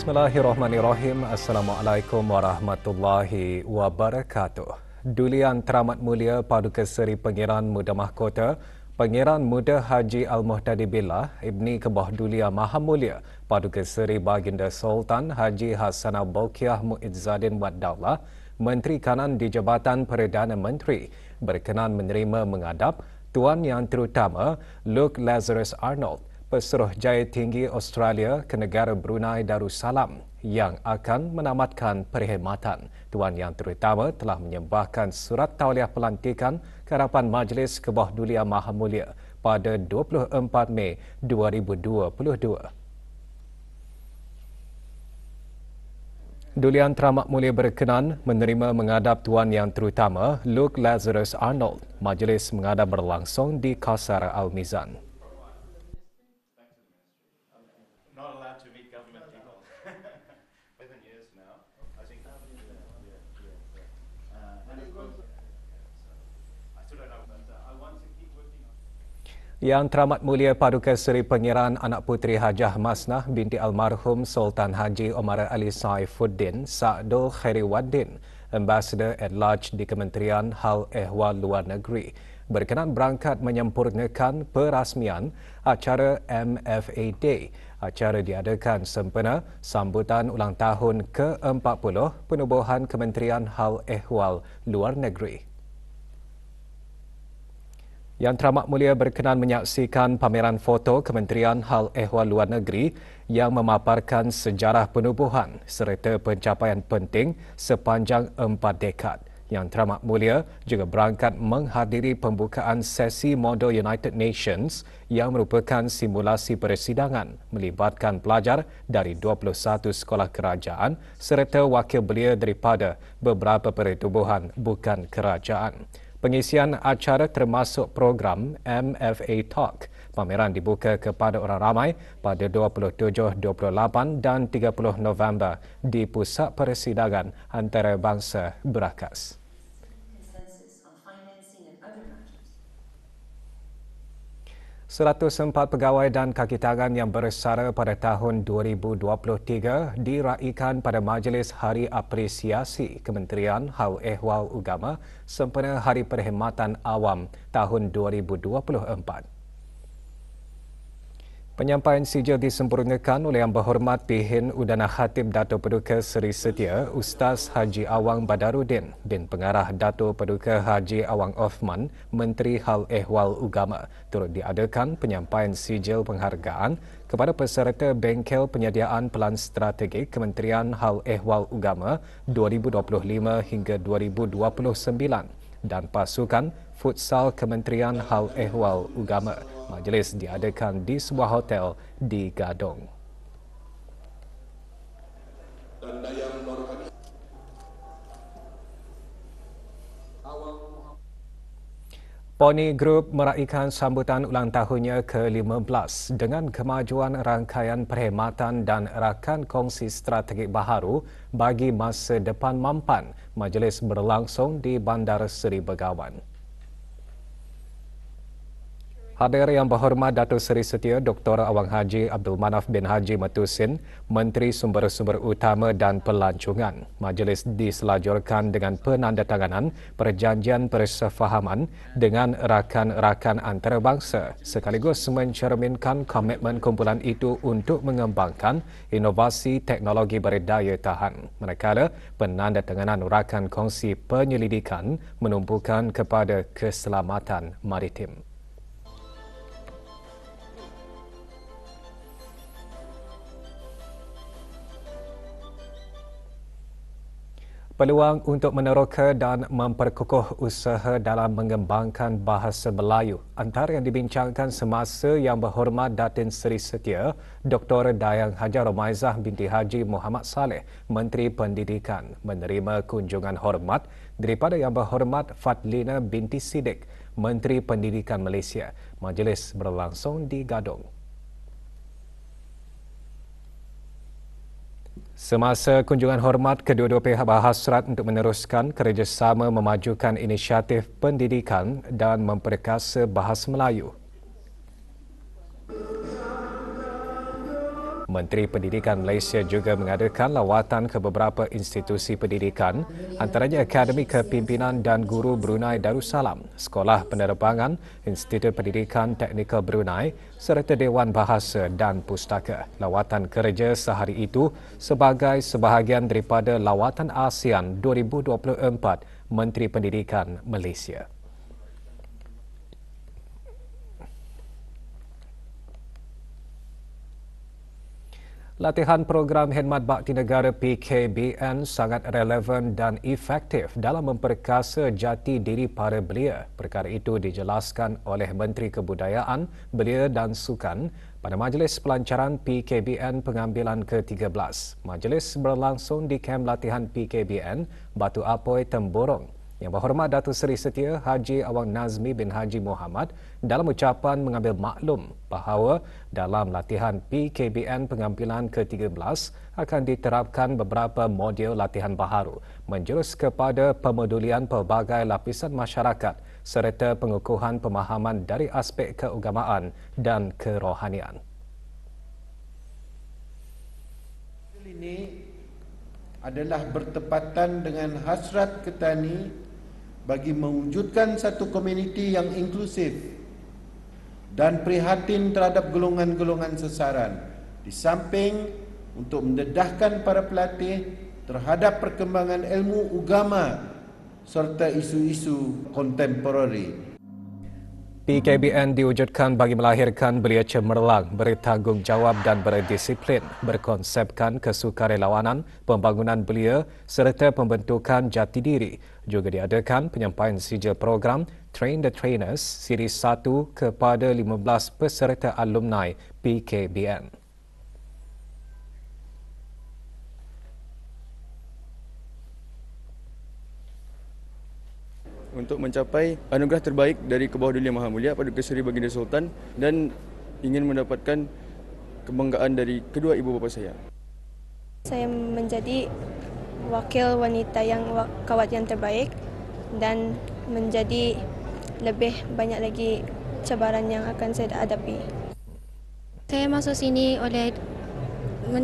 Bismillahirrahmanirrahim. Assalamualaikum warahmatullahi wabarakatuh. Dulian teramat mulia Paduka Seri Pengiran Muda Mahkota, Pengiran Muda Haji Al-Muhtadi Billah, Ibni Kebah Dulia Maha Mulia, Paduka Seri Baginda Sultan Haji Hassan Al-Bokiah Muizzadin Wad Daulah, Menteri Kanan di Jabatan Perdana Menteri, berkenan menerima mengadap Tuan Yang Terutama Luke Lazarus Arnold Pesuruh Jaya Tinggi Australia ke negara Brunei Darussalam yang akan menamatkan perkhidmatan. Tuan Yang Terutama telah menyembahkan surat tauliah pelantikan ke hadapan Majlis Kebah Dulia Maha Mulia pada 24 Mei 2022. Dulian Teramat Mulia berkenan menerima mengadap Tuan Yang Terutama Luke Lazarus Arnold. Majlis mengadap berlangsung di Kasar Al-Mizan. Yang teramat mulia Paduka Seri Pengiran Anak Puteri Hajah Masnah binti almarhum Sultan Haji Omar Ali Saifuddin Sa'dul Khairiwaddin, Ambassador at Large di Kementerian Hal Ehwal Luar Negeri berkenan berangkat menyempurnakan perasmian acara MFA Day acara diadakan sempena sambutan ulang tahun ke-40 penubuhan Kementerian Hal Ehwal Luar Negeri. Yang Teramat Mulia berkenan menyaksikan pameran foto Kementerian Hal Ehwal Luar Negeri yang memaparkan sejarah penubuhan serta pencapaian penting sepanjang empat dekad. Yang Teramat Mulia juga berangkat menghadiri pembukaan sesi model United Nations yang merupakan simulasi persidangan melibatkan pelajar dari 21 sekolah kerajaan serta wakil belia daripada beberapa peritubuhan bukan kerajaan. Pengisian acara termasuk program MFA Talk. Pameran dibuka kepada orang ramai pada 27, 28 dan 30 November di Pusat Persidangan Antarabangsa Berakas. 104 pegawai dan kaki tangan yang bersara pada tahun 2023 diraikan pada Majlis Hari Apresiasi Kementerian Hal Ehwal Ugama sempena Hari Perkhidmatan Awam tahun 2024. Penyampaian sijil disempurnakan oleh Yang Berhormat Pihin Udana Hatim Dato Paduka Seri Setia Ustaz Haji Awang Badarudin bin Pengarah Dato Paduka Haji Awang Othman Menteri Hal Ehwal Ugama turut diadakan penyampaian sijil penghargaan kepada peserta bengkel penyediaan pelan strategik Kementerian Hal Ehwal Ugama 2025 hingga 2029 dan pasukan futsal Kementerian Hal Ehwal Ugama. Majlis diadakan di sebuah hotel di Gadong. Dan yang baru... Pony Group meraihkan sambutan ulang tahunnya ke-15 dengan kemajuan rangkaian perkhidmatan dan rakan kongsi strategi baharu bagi masa depan mampan. Majlis berlangsung di Bandar Seri Begawan. Hadir yang berhormat Dato Seri Setia Dr. Awang Haji Abdul Manaf bin Haji Matusin, Menteri Sumber-Sumber Utama dan Pelancongan. Majlis diselajurkan dengan penandatanganan perjanjian persefahaman dengan rakan-rakan antarabangsa sekaligus mencerminkan komitmen kumpulan itu untuk mengembangkan inovasi teknologi berdaya tahan. Manakala, penandatanganan rakan kongsi penyelidikan menumpukan kepada keselamatan maritim. peluang untuk meneroka dan memperkukuh usaha dalam mengembangkan bahasa Melayu antara yang dibincangkan semasa yang berhormat Datin Seri Setia Dr. Dayang Hajar Romaizah binti Haji Muhammad Saleh Menteri Pendidikan menerima kunjungan hormat daripada yang berhormat Fatlina binti Sidik Menteri Pendidikan Malaysia Majlis berlangsung di Gadong Semasa kunjungan hormat kedua-dua pihak berhasrat untuk meneruskan kerjasama memajukan inisiatif pendidikan dan memperkasa bahasa Melayu. Menteri Pendidikan Malaysia juga mengadakan lawatan ke beberapa institusi pendidikan antaranya Akademi Kepimpinan dan Guru Brunei Darussalam, Sekolah Penerbangan, Institut Pendidikan Teknikal Brunei serta Dewan Bahasa dan Pustaka. Lawatan kerja sehari itu sebagai sebahagian daripada lawatan ASEAN 2024 Menteri Pendidikan Malaysia. Latihan program Hidmat Bakti Negara PKBN sangat relevan dan efektif dalam memperkasa jati diri para belia. Perkara itu dijelaskan oleh Menteri Kebudayaan, Belia dan Sukan pada majlis pelancaran PKBN pengambilan ke-13. Majlis berlangsung di kem latihan PKBN Batu Apoi Temborong yang berhormat Datuk Seri Setia Haji Awang Nazmi bin Haji Muhammad dalam ucapan mengambil maklum bahawa dalam latihan PKBN pengambilan ke-13 akan diterapkan beberapa modul latihan baharu menjurus kepada pemedulian pelbagai lapisan masyarakat serta pengukuhan pemahaman dari aspek keagamaan dan kerohanian. Ini adalah bertepatan dengan hasrat ketani bagi mewujudkan satu komuniti yang inklusif dan prihatin terhadap golongan-golongan sesaran, di samping untuk mendedahkan para pelatih terhadap perkembangan ilmu agama serta isu-isu kontemporari. PKBN diwujudkan bagi melahirkan belia cemerlang, bertanggungjawab dan berdisiplin berkonsepkan kesukarelawanan, pembangunan belia serta pembentukan jati diri. Juga diadakan penyampaian sijil program Train the Trainers Siri 1 kepada 15 peserta alumni PKBN. Untuk mencapai anugerah terbaik dari kebawah dunia maha mulia pada keseri baginda Sultan dan ingin mendapatkan kebanggaan dari kedua ibu bapa saya. Saya menjadi wakil wanita yang kawat yang terbaik dan menjadi lebih banyak lagi cabaran yang akan saya hadapi. Saya masuk sini oleh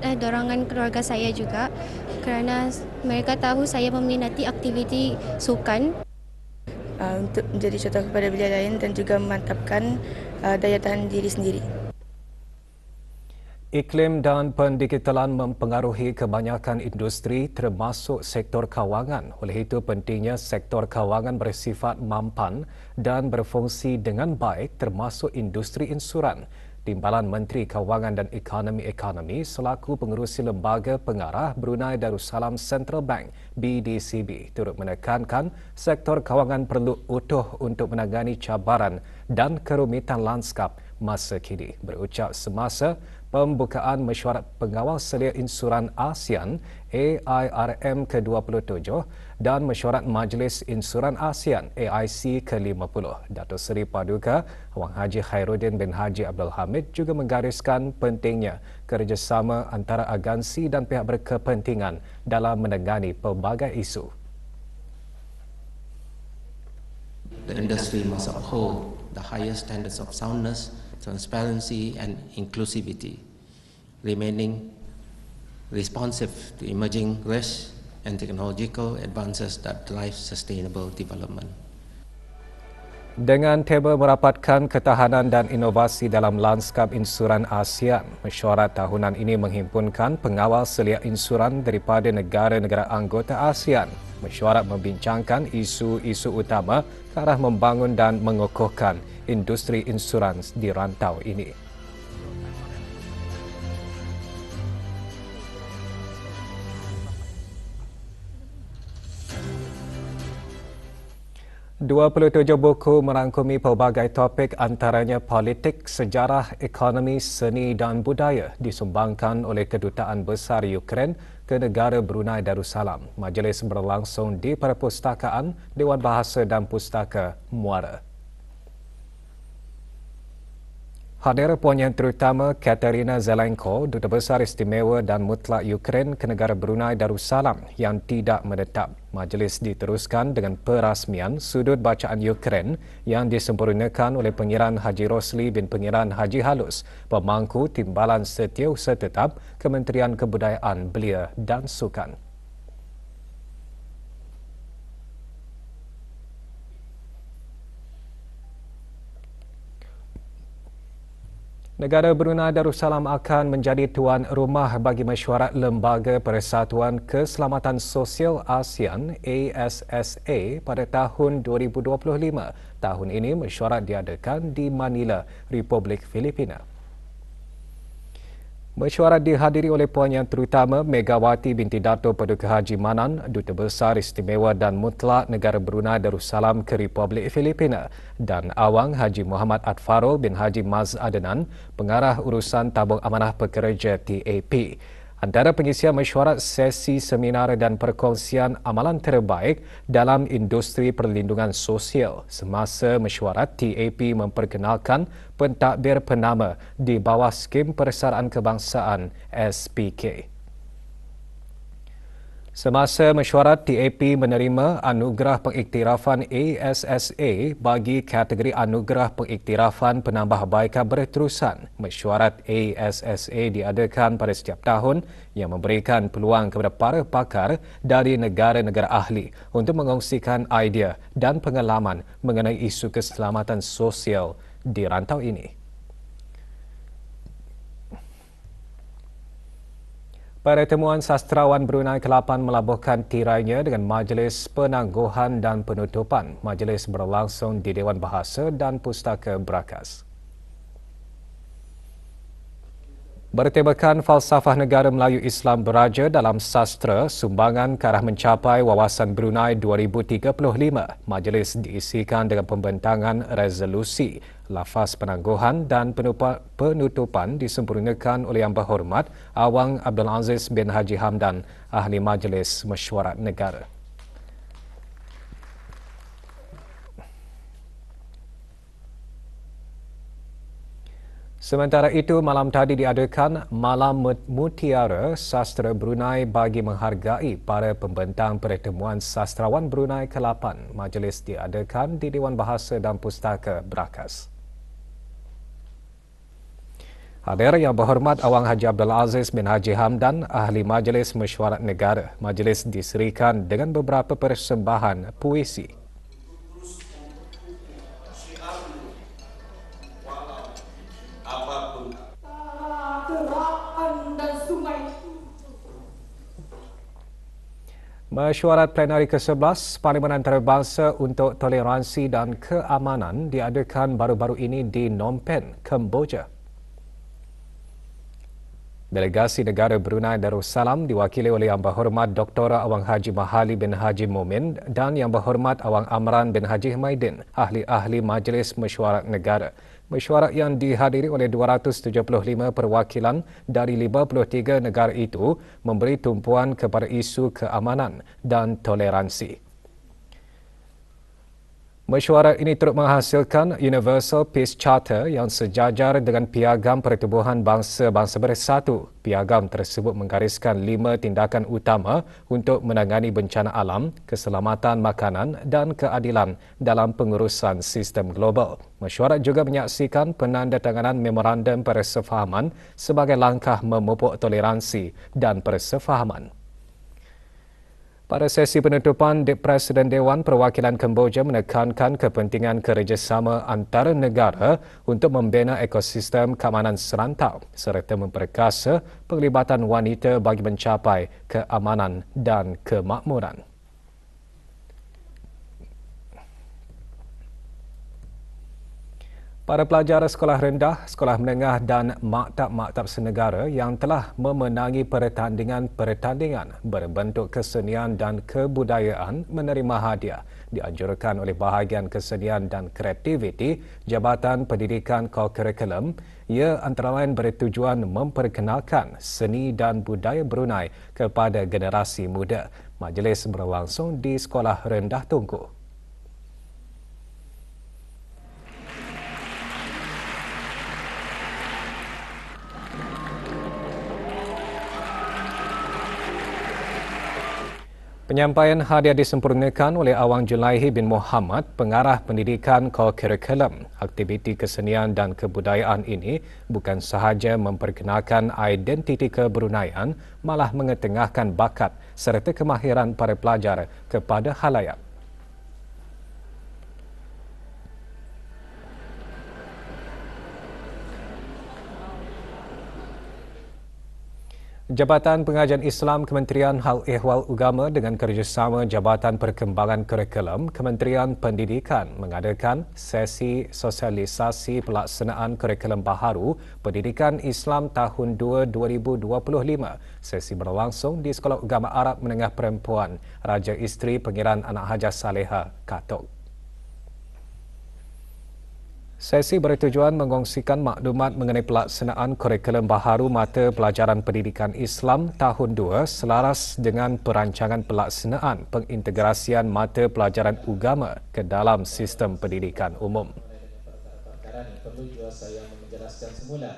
eh, dorongan keluarga saya juga kerana mereka tahu saya meminati aktiviti sukan. Ah, untuk menjadi contoh kepada belia lain dan juga memantapkan ah, daya tahan diri sendiri. Iklim dan pendigitalan mempengaruhi kebanyakan industri termasuk sektor kawangan. Oleh itu pentingnya sektor kawangan bersifat mampan dan berfungsi dengan baik termasuk industri insuran. Timbalan Menteri Kawangan dan Ekonomi-Ekonomi selaku pengurusi Lembaga Pengarah Brunei Darussalam Central Bank BDCB turut menekankan sektor kawangan perlu utuh untuk menangani cabaran dan kerumitan lanskap masa kini berucap semasa pembukaan mesyuarat pengawal selia insuran ASEAN AIRM ke-27 dan mesyuarat majlis insuran ASEAN AIC ke-50. Dato Seri Paduka Wang Haji Khairuddin bin Haji Abdul Hamid juga menggariskan pentingnya kerjasama antara agensi dan pihak berkepentingan dalam menangani pelbagai isu. The industry must uphold the highest standards of soundness transparency, and inclusivity, remaining responsive to emerging risks and technological advances that drive sustainable development. dengan tema merapatkan ketahanan dan inovasi dalam lanskap insuran ASEAN. Mesyuarat tahunan ini menghimpunkan pengawal selia insuran daripada negara-negara anggota ASEAN. Mesyuarat membincangkan isu-isu utama ke arah membangun dan mengukuhkan industri insurans di rantau ini. 27 buku merangkumi pelbagai topik antaranya politik, sejarah, ekonomi, seni dan budaya disumbangkan oleh Kedutaan Besar Ukraine ke negara Brunei Darussalam. Majlis berlangsung di Perpustakaan Dewan Bahasa dan Pustaka Muara. Hadir Puan Yang Terutama Katerina Zelenko, Duta Besar Istimewa dan Mutlak Ukraine ke negara Brunei Darussalam yang tidak menetap. Majlis diteruskan dengan perasmian sudut bacaan Ukraine yang disempurnakan oleh Pengiran Haji Rosli bin Pengiran Haji Halus, pemangku timbalan setiausaha tetap Kementerian Kebudayaan Belia dan Sukan. Negara Brunei Darussalam akan menjadi tuan rumah bagi mesyuarat Lembaga Persatuan Keselamatan Sosial ASEAN ASSA pada tahun 2025. Tahun ini mesyuarat diadakan di Manila, Republik Filipina. Mesyuarat dihadiri oleh Puan Yang Terutama Megawati binti Dato' Paduka Haji Manan, Duta Besar Istimewa dan Mutlak Negara Brunei Darussalam ke Republik Filipina dan Awang Haji Muhammad Atfarul bin Haji Maz Adenan, Pengarah Urusan Tabung Amanah Pekerja TAP antara pengisi mesyuarat sesi seminar dan perkongsian amalan terbaik dalam industri perlindungan sosial semasa mesyuarat TAP memperkenalkan pentadbir penama di bawah skim persaraan kebangsaan SPK Semasa mesyuarat, TAP menerima anugerah pengiktirafan ASSA bagi kategori anugerah pengiktirafan penambahbaikan berterusan. Mesyuarat ASSA diadakan pada setiap tahun yang memberikan peluang kepada para pakar dari negara-negara ahli untuk mengongsikan idea dan pengalaman mengenai isu keselamatan sosial di rantau ini. Pertemuan sastrawan Brunei Kelapan melabuhkan tirainya dengan majlis penangguhan dan penutupan. Majlis berlangsung di Dewan Bahasa dan Pustaka Berakas. Bertemakan falsafah negara Melayu Islam Beraja dalam sastra sumbangan ke arah mencapai wawasan Brunei 2035, majlis diisikan dengan pembentangan resolusi. Lafaz penangguhan dan penutupan disempurnakan oleh Yang Berhormat Awang Abdul Aziz bin Haji Hamdan, Ahli Majlis Mesyuarat Negara. Sementara itu, malam tadi diadakan Malam Mutiara Sastra Brunei bagi menghargai para pembentang pertemuan sastrawan Brunei ke-8. Majlis diadakan di Dewan Bahasa dan Pustaka Berakas. Hadir yang berhormat Awang Haji Abdul Aziz bin Haji Hamdan, Ahli Majlis Mesyuarat Negara. Majlis diserikan dengan beberapa persembahan puisi. Mesyuarat plenari ke-11 Parlimen Antarabangsa untuk Toleransi dan Keamanan diadakan baru-baru ini di Phnom Penh, Kemboja. Delegasi negara Brunei Darussalam diwakili oleh Yang Berhormat Dr. Awang Haji Mahali bin Haji Mumin dan Yang Berhormat Awang Amran bin Haji Maidin, ahli-ahli Majlis Mesyuarat Negara. Mesyuarat yang dihadiri oleh 275 perwakilan dari 53 negara itu memberi tumpuan kepada isu keamanan dan toleransi. Mesyuarat ini turut menghasilkan Universal Peace Charter yang sejajar dengan Piagam Pertubuhan Bangsa-Bangsa Bersatu. Piagam tersebut menggariskan lima tindakan utama untuk menangani bencana alam, keselamatan makanan dan keadilan dalam pengurusan sistem global. Mesyuarat juga menyaksikan penandatanganan memorandum persefahaman sebagai langkah memupuk toleransi dan persefahaman. Pada sesi penutupan, Presiden Dewan Perwakilan Kemboja menekankan kepentingan kerjasama antara negara untuk membina ekosistem keamanan serantau serta memperkasa penglibatan wanita bagi mencapai keamanan dan kemakmuran. Para pelajar sekolah rendah, sekolah menengah dan maktab-maktab senegara yang telah memenangi pertandingan-pertandingan berbentuk kesenian dan kebudayaan menerima hadiah dianjurkan oleh bahagian kesenian dan kreativiti Jabatan Pendidikan Co-Curriculum ia antara lain bertujuan memperkenalkan seni dan budaya Brunei kepada generasi muda. Majlis berlangsung di Sekolah Rendah Tungku. Penyampaian hadiah disempurnakan oleh Awang Julaihi bin Muhammad, pengarah pendidikan co-curriculum. Aktiviti kesenian dan kebudayaan ini bukan sahaja memperkenalkan identiti keberunaian, malah mengetengahkan bakat serta kemahiran para pelajar kepada halayak. Jabatan Pengajian Islam Kementerian Hal Ehwal Ugama dengan kerjasama Jabatan Perkembangan Kurikulum Kementerian Pendidikan mengadakan sesi sosialisasi pelaksanaan kurikulum baharu Pendidikan Islam tahun 2025. Sesi berlangsung di Sekolah Ugama Arab Menengah Perempuan Raja Isteri Pengiran Anak Hajar Saleha Katok. Sesi bertujuan mengongsikan maklumat mengenai pelaksanaan kurikulum baharu mata pelajaran pendidikan Islam tahun 2 selaras dengan perancangan pelaksanaan pengintegrasian mata pelajaran agama ke dalam sistem pendidikan umum. perlu juga saya menjelaskan semula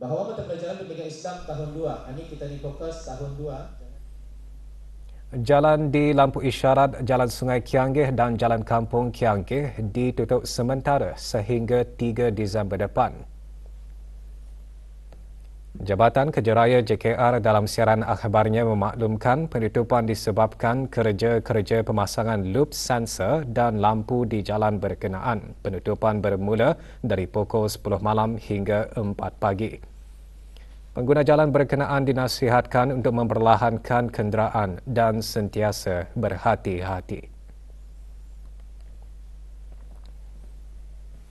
bahawa mata pelajaran pendidikan Islam tahun 2, ini kita ni fokus tahun 2, Jalan di lampu isyarat Jalan Sungai Kianggeh dan Jalan Kampung Kianggeh ditutup sementara sehingga 3 Disember depan. Jabatan Kerja Raya JKR dalam siaran akhbarnya memaklumkan penutupan disebabkan kerja-kerja pemasangan loop sensor dan lampu di jalan berkenaan. Penutupan bermula dari pukul 10 malam hingga 4 pagi. Pengguna jalan berkenaan dinasihatkan untuk memperlahankan kenderaan dan sentiasa berhati-hati.